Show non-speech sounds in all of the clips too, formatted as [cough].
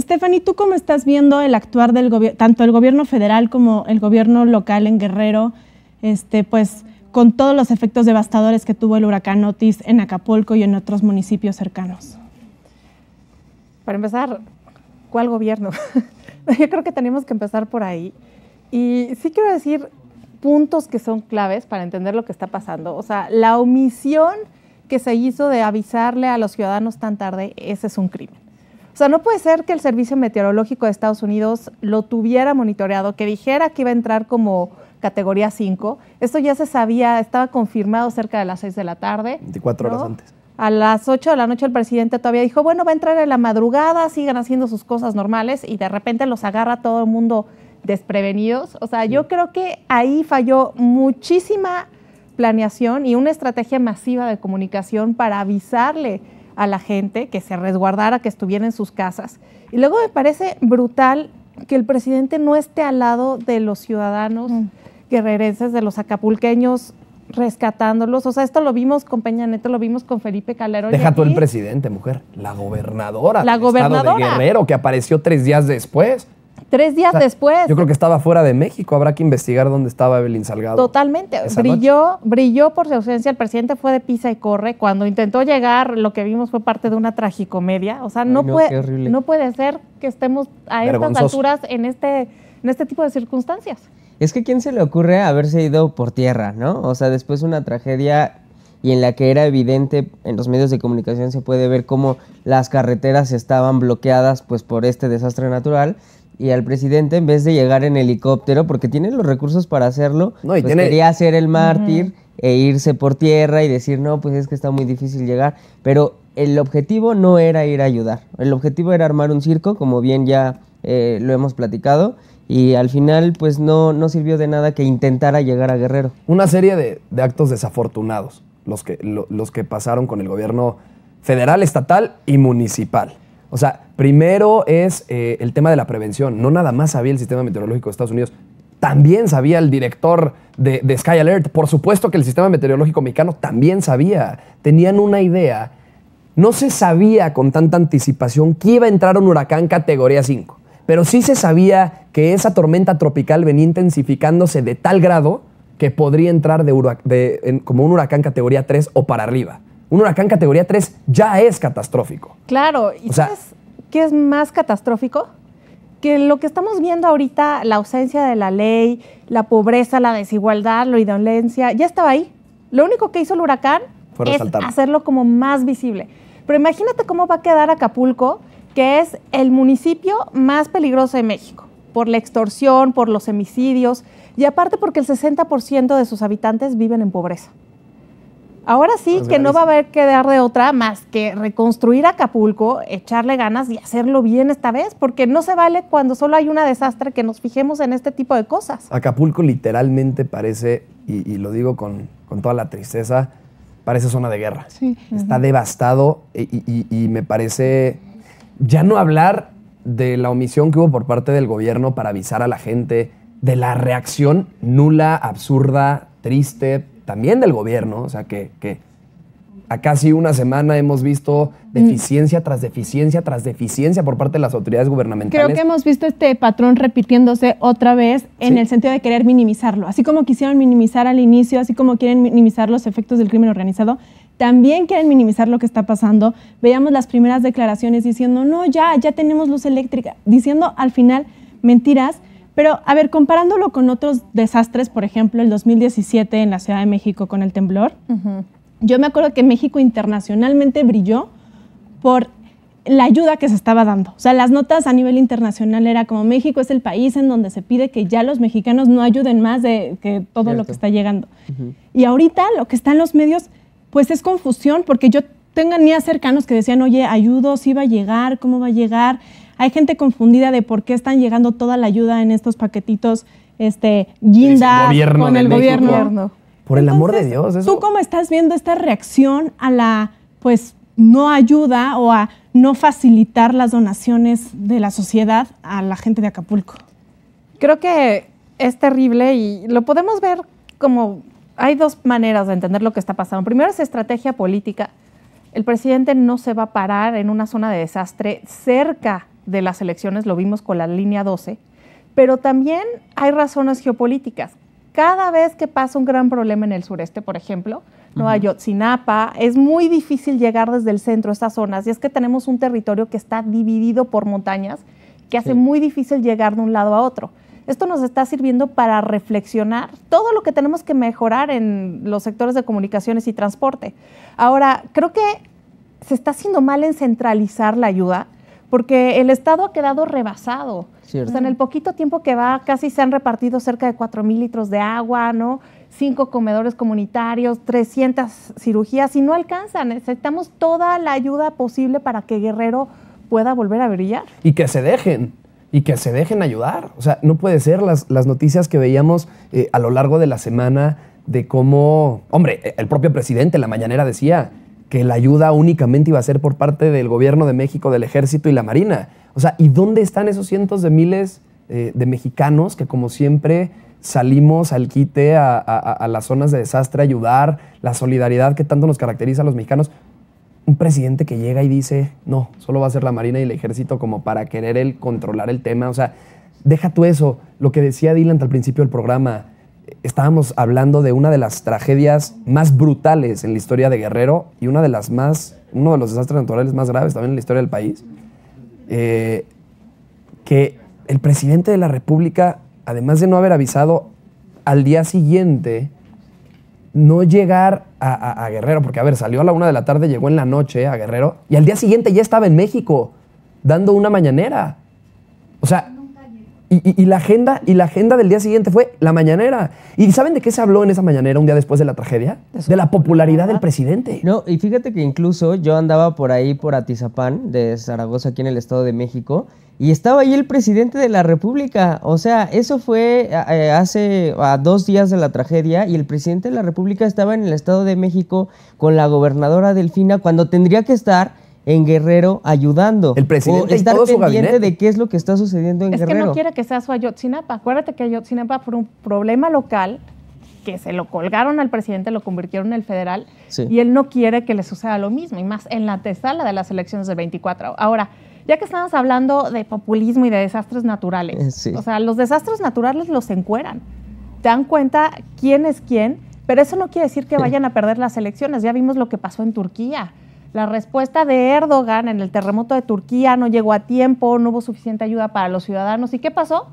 Stephanie, ¿tú cómo estás viendo el actuar del tanto el gobierno federal como el gobierno local en Guerrero, este, pues con todos los efectos devastadores que tuvo el huracán Otis en Acapulco y en otros municipios cercanos? Para empezar, ¿cuál gobierno? [laughs] Yo creo que tenemos que empezar por ahí. Y sí quiero decir puntos que son claves para entender lo que está pasando. O sea, la omisión que se hizo de avisarle a los ciudadanos tan tarde, ese es un crimen sea, no puede ser que el Servicio Meteorológico de Estados Unidos lo tuviera monitoreado, que dijera que iba a entrar como categoría 5. Esto ya se sabía, estaba confirmado cerca de las 6 de la tarde. 24 horas antes. A las 8 de la noche el presidente todavía dijo, bueno, va a entrar en la madrugada, sigan haciendo sus cosas normales y de repente los agarra todo el mundo desprevenidos. O sea, yo creo que ahí falló muchísima planeación y una estrategia masiva de comunicación para avisarle a la gente, que se resguardara, que estuviera en sus casas. Y luego me parece brutal que el presidente no esté al lado de los ciudadanos mm. guerrerenses, de los acapulqueños, rescatándolos. O sea, esto lo vimos con Peña Neto, lo vimos con Felipe Calderón. Deja tú el presidente, mujer, la gobernadora. La gobernadora. de Guerrero, que apareció tres días después. Tres días después. Yo creo que estaba fuera de México. Habrá que investigar dónde estaba Evelyn Salgado. Totalmente. Brilló, brilló por su ausencia. El presidente fue de pisa y corre. Cuando intentó llegar, lo que vimos fue parte de una tragicomedia. O sea, no, puede, no puede ser que estemos a estas alturas en este, en este tipo de circunstancias. Es que quién se le ocurre haberse ido por tierra, ¿no? O sea, después una tragedia y en la que era evidente en los medios de comunicación se puede ver cómo las carreteras estaban bloqueadas pues por este desastre natural y al presidente en vez de llegar en helicóptero, porque tiene los recursos para hacerlo, pues quería ser el mártir e irse por tierra y decir, no, pues es que está muy difícil llegar, pero el objetivo no era ir a ayudar, el objetivo era armar un circo, como bien ya eh, lo hemos platicado, y al final pues no, no sirvió de nada que intentara llegar a Guerrero. Una serie de, actos desafortunados, los que, los que pasaron con el gobierno federal, estatal y municipal. O sea, primero es eh, el tema de la prevención. No nada más sabía el sistema meteorológico de Estados Unidos, también sabía el director de, Sky Alert. Por supuesto que el sistema meteorológico mexicano también sabía. Tenían una idea. No se sabía con tanta anticipación que iba a entrar un huracán categoría 5, pero sí se sabía que esa tormenta tropical venía intensificándose de tal grado que podría entrar como un huracán categoría 3 o para arriba un huracán categoría 3 ya es catastrófico. Claro, ¿y sabes qué es más catastrófico? Que lo que estamos viendo ahorita, la ausencia de la ley, la pobreza, la desigualdad, la indolencia, ya estaba ahí. Lo único que hizo el huracán Fue es hacerlo como más visible. Pero imagínate cómo va a quedar Acapulco, que es el municipio más peligroso de México, por la extorsión, por los homicidios y aparte porque el 60% de sus habitantes viven en pobreza. Ahora sí pues que no va a haber que dar de otra más que reconstruir Acapulco, echarle ganas y hacerlo bien esta vez, porque no se vale cuando solo hay una desastre que nos fijemos en este tipo de cosas. Acapulco literalmente parece, y, lo digo con, toda la tristeza, parece zona de guerra. Está devastado e, y, y me parece, ya no hablar de la omisión que hubo por parte del gobierno para avisar a la gente, de la reacción nula, absurda, triste, también del gobierno, o sea, que, a casi una semana hemos visto deficiencia mm. tras deficiencia tras deficiencia por parte de las autoridades gubernamentales. Creo que hemos visto este patrón repitiéndose otra vez en el sentido de querer minimizarlo. Así como quisieron minimizar al inicio, así como quieren minimizar los efectos del crimen organizado, también quieren minimizar lo que está pasando. Veíamos las primeras declaraciones diciendo, no, ya, ya tenemos luz eléctrica, diciendo al final mentiras pero, a ver, comparándolo con otros desastres, por ejemplo, el 2017 en la Ciudad de México con el temblor, yo me acuerdo que México internacionalmente brilló por la ayuda que se estaba dando. O sea, las notas a nivel internacional era como México es el país en donde se pide que ya los mexicanos no ayuden más de que todo lo que está llegando. Y ahorita lo que está en los medios, pues es confusión, porque yo tengo ni cercanos que decían, oye, ayudo, si va a llegar, cómo va a llegar, hay gente confundida de por qué están llegando toda la ayuda en estos paquetitos este, guindas con el gobierno. Por el amor de Dios. ¿Tú cómo estás viendo esta reacción a la pues no ayuda o a no facilitar las donaciones de la sociedad a la gente de Acapulco? Creo que es terrible y lo podemos ver como hay dos maneras de entender lo que está pasando. Primero es estrategia política. El presidente no se va a parar en una zona de desastre cerca de las elecciones, lo vimos con la línea 12, pero también hay razones geopolíticas. Cada vez que pasa un gran problema en el sureste, por ejemplo, ¿no? hay Yotzinapa, es muy difícil llegar desde el centro a estas zonas, y es que tenemos un territorio que está dividido por montañas, que hace muy difícil llegar de un lado a otro. Esto nos está sirviendo para reflexionar todo lo que tenemos que mejorar en los sectores de comunicaciones y transporte. Ahora, creo que se está haciendo mal en centralizar la ayuda porque el Estado ha quedado rebasado. O sea, en el poquito tiempo que va, casi se han repartido cerca de 4 mil litros de agua, ¿no? Cinco comedores comunitarios, 300 cirugías, y no alcanzan. Necesitamos toda la ayuda posible para que Guerrero pueda volver a brillar. Y que se dejen y que se dejen ayudar. O sea, no puede ser las, las noticias que veíamos eh, a lo largo de la semana de cómo, hombre, el propio presidente en la mañanera decía, que la ayuda únicamente iba a ser por parte del gobierno de México, del ejército y la marina. O sea, ¿y dónde están esos cientos de miles eh, de mexicanos que como siempre salimos al quite a, las zonas de desastre, a ayudar, la solidaridad que tanto nos caracteriza a los mexicanos? Un presidente que llega y dice, no, solo va a ser la marina y el ejército como para querer él controlar el tema. O sea, deja tú eso, lo que decía Dylan al principio del programa estábamos hablando de una de las tragedias más brutales en la historia de Guerrero y una de las más, uno de los desastres naturales más graves también en la historia del país, eh, que el presidente de la República, además de no haber avisado al día siguiente, no llegar a, a, Guerrero, porque a ver, salió a la una de la tarde, llegó en la noche a Guerrero, y al día siguiente ya estaba en México, dando una mañanera. O sea, y, la agenda, y la agenda del día siguiente fue la mañanera. ¿Y saben de qué se habló en esa mañanera un día después de la tragedia? De la popularidad del presidente. No, y fíjate que incluso yo andaba por ahí, por Atizapán, de Zaragoza, aquí en el Estado de México, y estaba ahí el presidente de la República. O sea, eso fue eh, hace a dos días de la tragedia y el presidente de la República estaba en el Estado de México con la gobernadora Delfina cuando tendría que estar en Guerrero ayudando. El presidente o estar pendiente de qué es lo que está sucediendo en Guerrero. Es que no quiere que sea su Ayotzinapa. Acuérdate que Ayotzinapa fue un problema local que se lo colgaron al presidente, lo convirtieron en el federal y él no quiere que le suceda lo mismo y más en la tesala de las elecciones del 24. Ahora, ya que estamos hablando de populismo y de desastres naturales, eh, o sea, los desastres naturales los encueran. Te dan cuenta quién es quién, pero eso no quiere decir que vayan a perder las elecciones. Ya vimos lo que pasó en Turquía. La respuesta de Erdogan en el terremoto de Turquía no llegó a tiempo, no hubo suficiente ayuda para los ciudadanos. ¿Y qué pasó?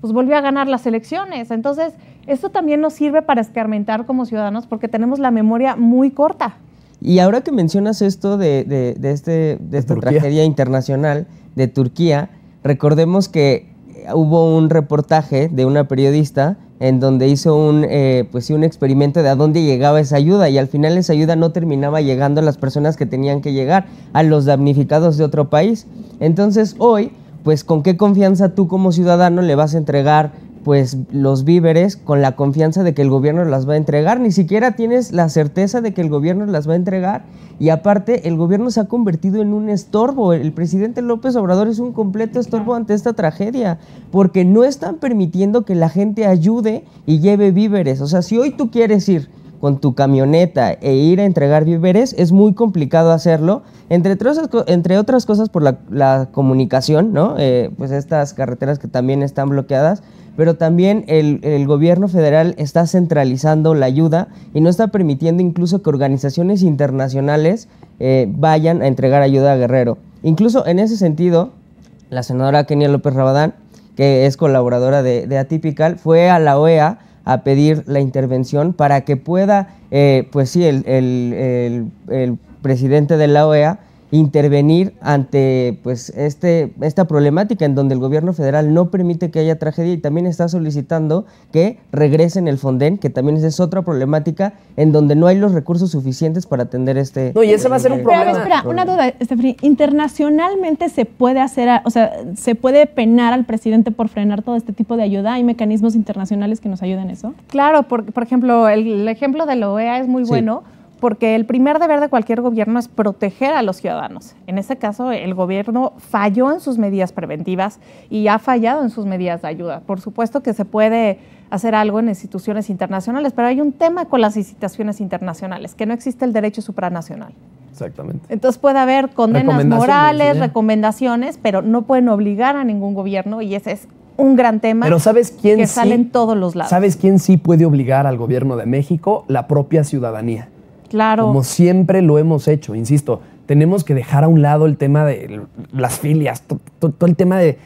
Pues volvió a ganar las elecciones. Entonces, esto también nos sirve para escarmentar como ciudadanos porque tenemos la memoria muy corta. Y ahora que mencionas esto de, este, esta tragedia internacional de Turquía, recordemos que hubo un reportaje de una periodista en donde hizo un, eh, pues un experimento de a dónde llegaba esa ayuda y al final esa ayuda no terminaba llegando a las personas que tenían que llegar, a los damnificados de otro país. Entonces hoy, pues con qué confianza tú como ciudadano le vas a entregar pues los víveres con la confianza de que el gobierno las va a entregar, ni siquiera tienes la certeza de que el gobierno las va a entregar y aparte el gobierno se ha convertido en un estorbo, el presidente López Obrador es un completo estorbo ante esta tragedia, porque no están permitiendo que la gente ayude y lleve víveres, o sea, si hoy tú quieres ir con tu camioneta e ir a entregar víveres es muy complicado hacerlo, entre, otras cosas por la, comunicación, ¿no? Eh, pues estas carreteras que también están bloqueadas, pero también el, gobierno federal está centralizando la ayuda y no está permitiendo incluso que organizaciones internacionales eh, vayan a entregar ayuda a Guerrero. Incluso en ese sentido, la senadora Kenia López Rabadán, que es colaboradora de, de Atypical, fue a la OEA a pedir la intervención para que pueda, eh, pues sí, el presidente de la OEA intervenir ante pues, este, esta problemática en donde el gobierno federal no permite que haya tragedia y también está solicitando que regresen el Fonden, que también es otra problemática en donde no hay los recursos suficientes para atender este... No, y ese va a ser un problema. espera, una duda, Stephanie. Internacionalmente se puede hacer, o sea, se puede penar al presidente por frenar todo este tipo de ayuda. ¿Hay mecanismos internacionales que nos ayuden eso? Claro, por, por ejemplo, el, ejemplo de la OEA es muy bueno porque el primer deber de cualquier gobierno es proteger a los ciudadanos. En este caso, el gobierno falló en sus medidas preventivas y ha fallado en sus medidas de ayuda. Por supuesto que se puede hacer algo en instituciones internacionales, pero hay un tema con las licitaciones internacionales, que no existe el derecho supranacional. Exactamente. Entonces puede haber condenas morales, recomendaciones, pero no pueden obligar a ningún gobierno y ese es un gran tema. Pero ¿sabes quién que sale salen todos los lados. ¿Sabes quién sí puede obligar al gobierno de México? La propia ciudadanía. Claro. Como siempre lo hemos hecho, insisto. Tenemos que dejar a un lado el tema de las filias, todo el tema de,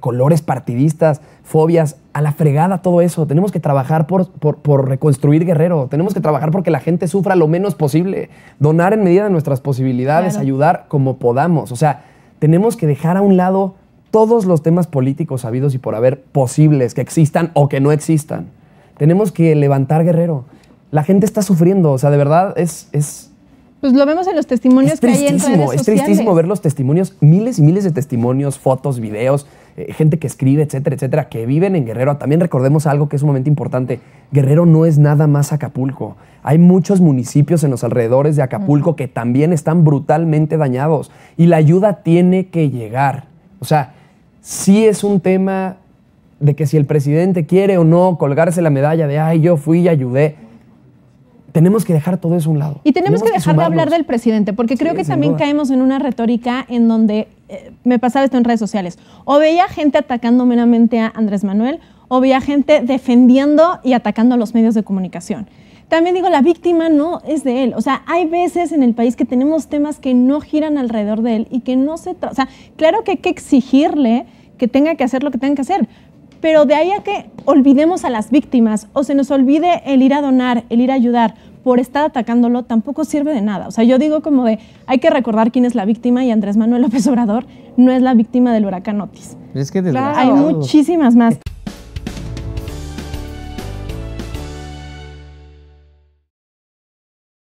colores partidistas, fobias, a la fregada todo eso. Tenemos que trabajar por, reconstruir Guerrero. Tenemos que trabajar porque la gente sufra lo menos posible. Donar en medida de nuestras posibilidades, ayudar como podamos. O sea, tenemos que dejar a un lado todos los temas políticos sabidos y por haber posibles, que existan o que no existan. Tenemos que levantar Guerrero la gente está sufriendo. O sea, de verdad es. es pues lo vemos en los testimonios que hay en redes sociales. Es tristísimo ver los testimonios, miles y miles de testimonios, fotos, videos, eh, gente que escribe, etcétera, etcétera, que viven en Guerrero. También recordemos algo que es un momento importante. Guerrero no es nada más Acapulco. Hay muchos municipios en los alrededores de Acapulco mm. que también están brutalmente dañados y la ayuda tiene que llegar. O sea, sí es un tema de que si el presidente quiere o no colgarse la medalla de, ay, yo fui y ayudé tenemos que dejar todo eso a un lado. Y tenemos, que dejar de hablar del presidente, porque creo que también caemos en una retórica en donde eh, me pasaba esto en redes sociales. O veía gente atacando meramente a Andrés Manuel, o veía gente defendiendo y atacando a los medios de comunicación. También digo, la víctima no es de él. O sea, hay veces en el país que tenemos temas que no giran alrededor de él y que no se... O sea, claro que hay que exigirle que tenga que hacer lo que tenga que hacer, pero de ahí a que olvidemos a las víctimas o se nos olvide el ir a donar, el ir a ayudar por estar atacándolo, tampoco sirve de nada. O sea, yo digo como de, hay que recordar quién es la víctima y Andrés Manuel López Obrador no es la víctima del huracán Otis. Es que claro. Hay muchísimas más.